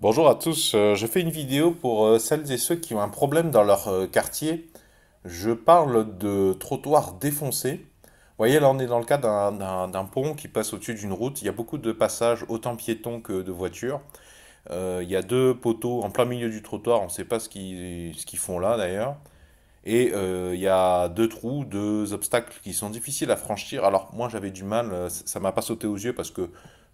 Bonjour à tous, euh, je fais une vidéo pour euh, celles et ceux qui ont un problème dans leur euh, quartier. Je parle de trottoirs défoncés. Vous voyez, là on est dans le cas d'un pont qui passe au-dessus d'une route. Il y a beaucoup de passages, autant piétons que de voitures. il y a deux poteaux en plein milieu du trottoir, on ne sait pas ce qu'ils font là d'ailleurs. Et il y a deux trous, deux obstacles qui sont difficiles à franchir. Alors moi j'avais du mal, ça ne m'a pas sauté aux yeux parce que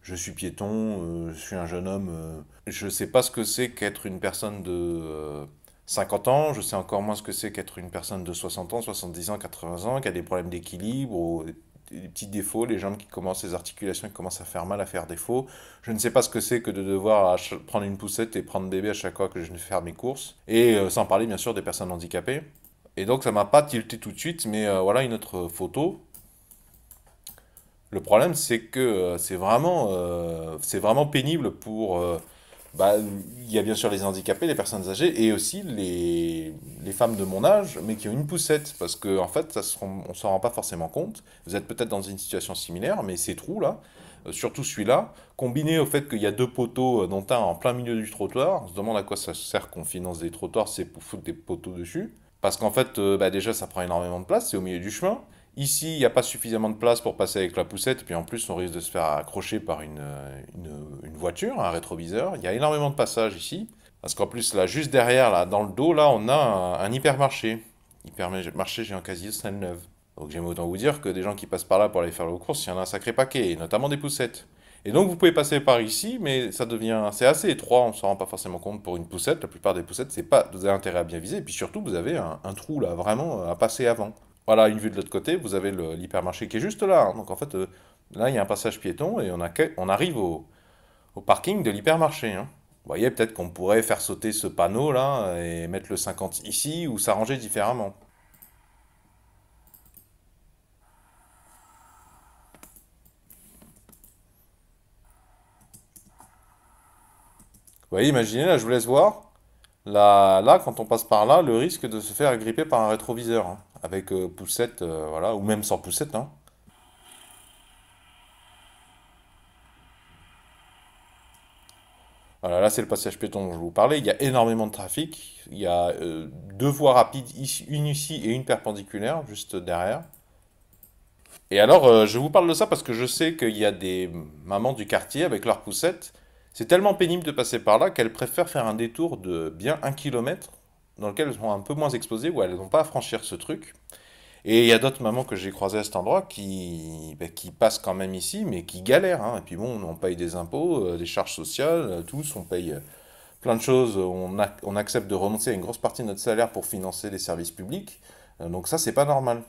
je suis piéton, euh, je suis un jeune homme, euh, je ne sais pas ce que c'est qu'être une personne de 50 euh, ans, je sais encore moins ce que c'est qu'être une personne de 60 ans, 70 ans, 80 ans, qui a des problèmes d'équilibre, des petits défauts, les jambes qui commencent, les articulations qui commencent à faire mal, à faire défaut. Je ne sais pas ce que c'est que de devoir prendre une poussette et prendre bébé à chaque fois que je vais faire mes courses. Et sans parler bien sûr des personnes handicapées. Et donc ça m'a pas tilté tout de suite, mais voilà une autre photo le problème, c'est que euh, c'est vraiment, euh, vraiment pénible pour... Euh, bah, il y a bien sûr les handicapés, les personnes âgées, et aussi les, femmes de mon âge, mais qui ont une poussette, parce qu'en en fait, ça on ne s'en rend pas forcément compte. Vous êtes peut-être dans une situation similaire, mais ces trous-là, surtout celui-là, combiné au fait qu'il y a deux poteaux, dont un en plein milieu du trottoir, on se demande à quoi ça sert qu'on finance des trottoirs, c'est pour foutre des poteaux dessus, parce qu'en fait, bah, déjà, ça prend énormément de place, c'est au milieu du chemin, Ici, il n'y a pas suffisamment de place pour passer avec la poussette, puis en plus, on risque de se faire accrocher par une, voiture, un rétroviseur. Il y a énormément de passages ici, parce qu'en plus, là, juste derrière, là, dans le dos, là, on a un, hypermarché. Hypermarché, j'ai un casier saint neuve Donc j'aime autant vous dire que des gens qui passent par là pour aller faire leurs courses, il y en a un sacré paquet, et notamment des poussettes. Et donc vous pouvez passer par ici, mais ça devient, c'est assez étroit, on ne s'en rend pas forcément compte pour une poussette. La plupart des poussettes, c'est pas, vous avez intérêt à bien viser, et puis surtout vous avez un, un trou là vraiment à passer avant. Voilà, une vue de l'autre côté, vous avez l'hypermarché qui est juste là. Hein. Donc en fait, euh, là, il y a un passage piéton et on, arrive au, parking de l'hypermarché. Hein. Vous voyez, peut-être qu'on pourrait faire sauter ce panneau là et mettre le 50 ici ou s'arranger différemment. Vous voyez, imaginez, là, je vous laisse voir. Là, là, quand on passe par là, le risque de se faire agripper par un rétroviseur. Hein avec euh, poussette, euh, voilà, ou même sans poussette. Hein. Voilà, là c'est le passage piéton dont je vous parlais. Il y a énormément de trafic. Il y a euh, deux voies rapides, une ici et une perpendiculaire, juste derrière. Et alors, je vous parle de ça parce que je sais qu'il y a des mamans du quartier avec leurs poussettes. C'est tellement pénible de passer par là qu'elles préfèrent faire un détour de bien un kilomètre dans lesquelles elles sont un peu moins exposées, où elles n'ont pas à franchir ce truc. Et il y a d'autres mamans que j'ai croisées à cet endroit qui, bah, qui passent quand même ici, mais qui galèrent. Hein. Et puis bon, on paye des impôts, euh, des charges sociales, euh, tous, on paye euh, plein de choses, on, on, accepte de renoncer à une grosse partie de notre salaire pour financer les services publics. donc ça, c'est pas normal.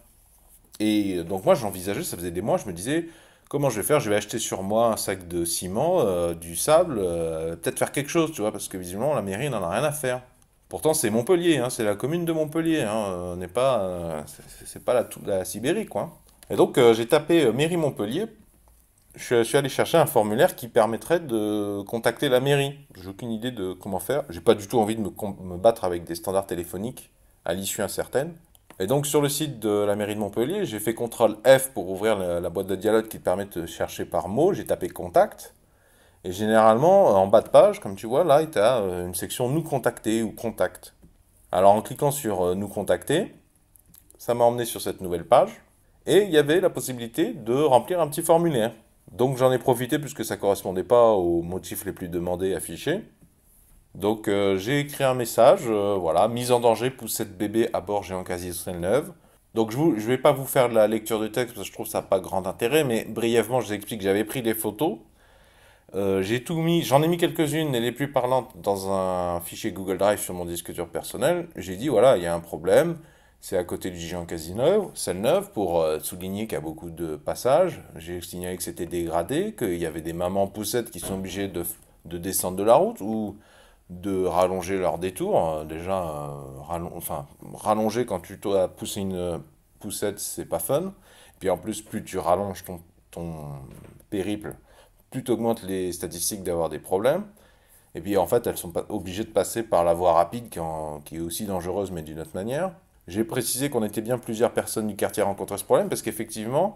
Et donc moi, j'envisageais, ça faisait des mois, je me disais, comment je vais faire Je vais acheter sur moi un sac de ciment, du sable, peut-être faire quelque chose, tu vois, parce que visiblement, la mairie n'en a rien à faire. Pourtant, c'est Montpellier, hein, c'est la commune de Montpellier. Hein, euh, n'est pas, euh, c'est pas la, la, Sibérie, quoi. Et donc, euh, j'ai tapé mairie Montpellier. Je, suis allé chercher un formulaire qui permettrait de contacter la mairie. J'ai aucune idée de comment faire. J'ai pas du tout envie de me, battre avec des standards téléphoniques à l'issue incertaine. Et donc, sur le site de la mairie de Montpellier, j'ai fait CTRL F pour ouvrir la, la boîte de dialogue qui permet de chercher par mot. J'ai tapé contact. Et généralement, euh, en bas de page, comme tu vois, là, il y a euh, une section Nous contacter ou Contact. Alors en cliquant sur euh, Nous contacter, ça m'a emmené sur cette nouvelle page. Et il y avait la possibilité de remplir un petit formulaire. Donc j'en ai profité puisque ça ne correspondait pas aux motifs les plus demandés affichés. Donc j'ai écrit un message, voilà, mise en danger, pour cette bébé à bord géant casier neuve. Donc je ne vais pas vous faire la lecture du texte parce que je trouve ça pas grand intérêt, mais brièvement je vous explique que j'avais pris des photos euh, j'ai tout mis, j'en ai mis quelques-unes et les plus parlantes dans un fichier Google Drive sur mon disque dur personnel. J'ai dit voilà, il y a un problème, c'est à côté du géant Casino, celle neuve, pour euh, souligner qu'il y a beaucoup de passages. J'ai signalé que c'était dégradé, qu'il y avait des mamans poussettes qui sont obligées de, de, descendre de la route ou de rallonger leur détour. Euh, déjà, enfin, rallonger quand tu dois pousser une poussette, c'est pas fun. Puis en plus, plus tu rallonges ton, ton périple, augmente les statistiques d'avoir des problèmes, et puis en fait, elles sont pas obligées de passer par la voie rapide qui, est aussi dangereuse mais d'une autre manière. J'ai précisé qu'on était bien plusieurs personnes du quartier à rencontrer ce problème parce qu'effectivement,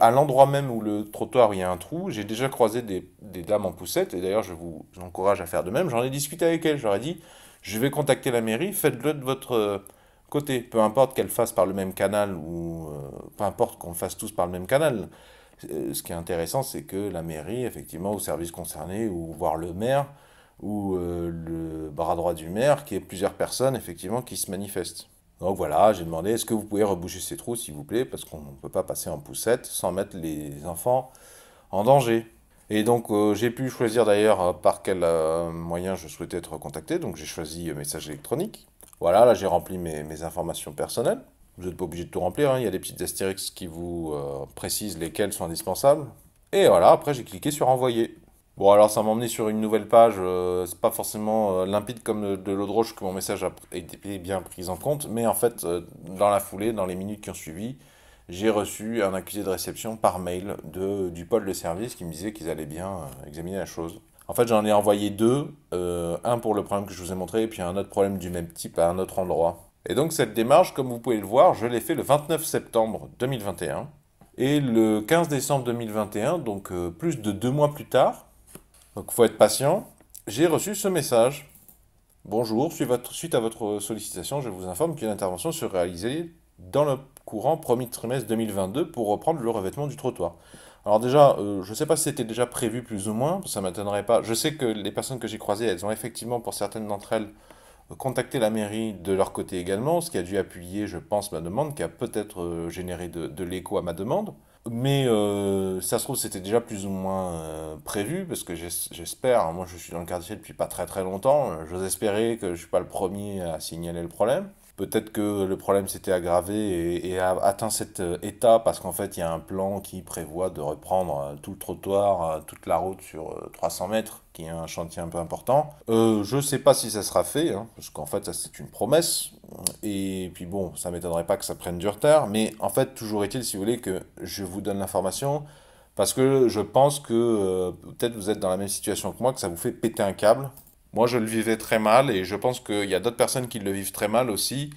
à l'endroit même où le trottoir il y a un trou, j'ai déjà croisé des, dames en poussette et d'ailleurs je vous encourage à faire de même. J'en ai discuté avec elles, j'aurais dit je vais contacter la mairie, faites-le de votre euh, côté, peu importe qu'elle fasse par le même canal ou euh, peu importe qu'on fasse tous par le même canal. Euh, ce qui est intéressant, c'est que la mairie, effectivement, au service concerné, ou voir le maire, ou euh, le bras droit du maire, qui est plusieurs personnes, effectivement, qui se manifestent. Donc voilà, j'ai demandé, est-ce que vous pouvez reboucher ces trous, s'il vous plaît, parce qu'on ne peut pas passer en poussette sans mettre les enfants en danger. Et donc euh, j'ai pu choisir d'ailleurs par quel moyen je souhaitais être contacté, donc j'ai choisi message électronique. Voilà, là j'ai rempli mes informations personnelles. Vous n'êtes pas obligé de tout remplir, hein. il y a des petites astérix qui vous euh, précisent lesquelles sont indispensables. Et voilà, après j'ai cliqué sur envoyer. Bon alors ça m'a emmené sur une nouvelle page, euh, c'est pas forcément euh, limpide comme de, l'eau de roche que mon message a été bien pris en compte, mais en fait dans la foulée, dans les minutes qui ont suivi, j'ai reçu un accusé de réception par mail du pôle de service qui me disait qu'ils allaient bien examiner la chose. En fait, j'en ai envoyé deux, un pour le problème que je vous ai montré, et puis un autre problème du même type à un autre endroit. Et donc cette démarche, comme vous pouvez le voir, je l'ai fait le 29 septembre 2021. Et le 15 décembre 2021, donc euh, plus de deux mois plus tard, donc faut être patient, j'ai reçu ce message. Bonjour, suite à votre sollicitation, je vous informe qu'une intervention se réalisée dans le courant premier trimestre 2022 pour reprendre le revêtement du trottoir. Alors déjà, euh, je ne sais pas si c'était déjà prévu plus ou moins, ça ne m'étonnerait pas. Je sais que les personnes que j'ai croisées, elles ont effectivement pour certaines d'entre elles contacter la mairie de leur côté également, ce qui a dû appuyer, je pense, ma demande, qui a peut-être euh, généré de, l'écho à ma demande. Mais euh, ça se trouve, c'était déjà plus ou moins euh, prévu, parce que j'espère, moi je suis dans le quartier depuis pas très très longtemps, j'ose espérer que je ne suis pas le premier à signaler le problème. Peut-être que le problème s'était aggravé et, a atteint cet euh, état parce qu'en fait, il y a un plan qui prévoit de reprendre euh, tout le trottoir, euh, toute la route sur 300 mètres, qui est un chantier un peu important. je ne sais pas si ça sera fait, hein, parce qu'en fait, ça c'est une promesse. Et puis bon, ça m'étonnerait pas que ça prenne du retard, mais en fait, toujours est-il, si vous voulez, que je vous donne l'information parce que je pense que peut-être vous êtes dans la même situation que moi, que ça vous fait péter un câble moi, je le vivais très mal et je pense qu'il y a d'autres personnes qui le vivent très mal aussi.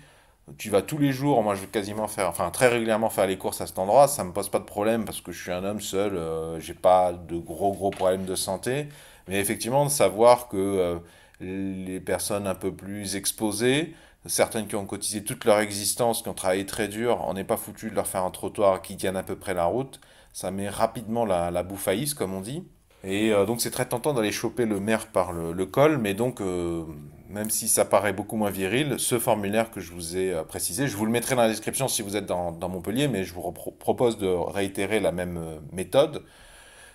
Tu vas tous les jours, moi je vais quasiment faire, enfin très régulièrement faire les courses à cet endroit, ça ne me pose pas de problème parce que je suis un homme seul, je euh, j'ai pas de gros gros problèmes de santé, mais effectivement de savoir que euh, les personnes un peu plus exposées, certaines qui ont cotisé toute leur existence, qui ont travaillé très dur, on n'est pas foutu de leur faire un trottoir qui tienne à peu près la route, ça met rapidement la, la comme on dit. Et euh, donc c'est très tentant d'aller choper le maire par le, col, mais donc euh, même si ça paraît beaucoup moins viril, ce formulaire que je vous ai euh, précisé, je vous le mettrai dans la description si vous êtes dans, Montpellier, mais je vous propose de réitérer la même méthode.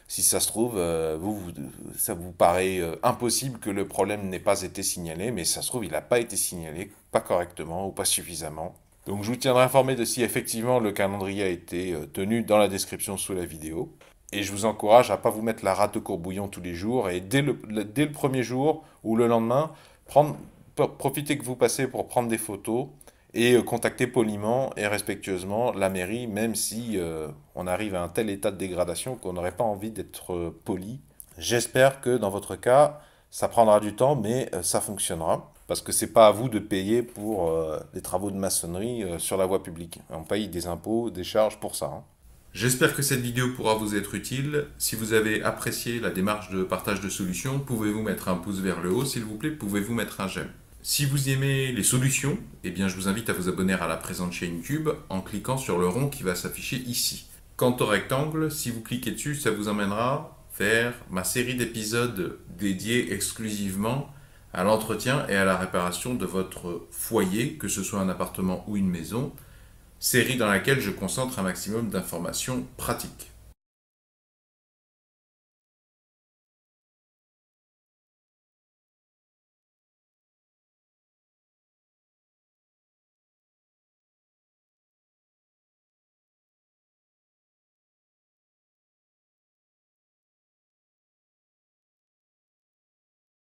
Si ça se trouve, vous, ça vous paraît impossible que le problème n'ait pas été signalé, mais ça se trouve, il n'a pas été signalé, pas correctement ou pas suffisamment. Donc je vous tiendrai informé de si effectivement le calendrier a été tenu dans la description sous la vidéo. Et je vous encourage à pas vous mettre la rate au courbouillon tous les jours et dès le, dès le premier jour ou le lendemain, prendre, profitez que vous passez pour prendre des photos et euh, contacter poliment et respectueusement la mairie, même si euh, on arrive à un tel état de dégradation qu'on n'aurait pas envie d'être euh, poli. J'espère que dans votre cas, ça prendra du temps, mais ça fonctionnera. Parce que n'est pas à vous de payer pour les travaux de maçonnerie sur la voie publique. On paye des impôts, des charges pour ça. Hein. J'espère que cette vidéo pourra vous être utile. Si vous avez apprécié la démarche de partage de solutions, pouvez-vous mettre un pouce vers le haut, s'il vous plaît, pouvez-vous mettre un j'aime. Si vous aimez les solutions, eh bien je vous invite à vous abonner à la présente chaîne YouTube en cliquant sur le rond qui va s'afficher ici. Quant au rectangle, si vous cliquez dessus, ça vous emmènera vers ma série d'épisodes dédiés exclusivement à l'entretien et à la réparation de votre foyer, que ce soit un appartement ou une maison série dans laquelle je concentre un maximum d'informations pratiques.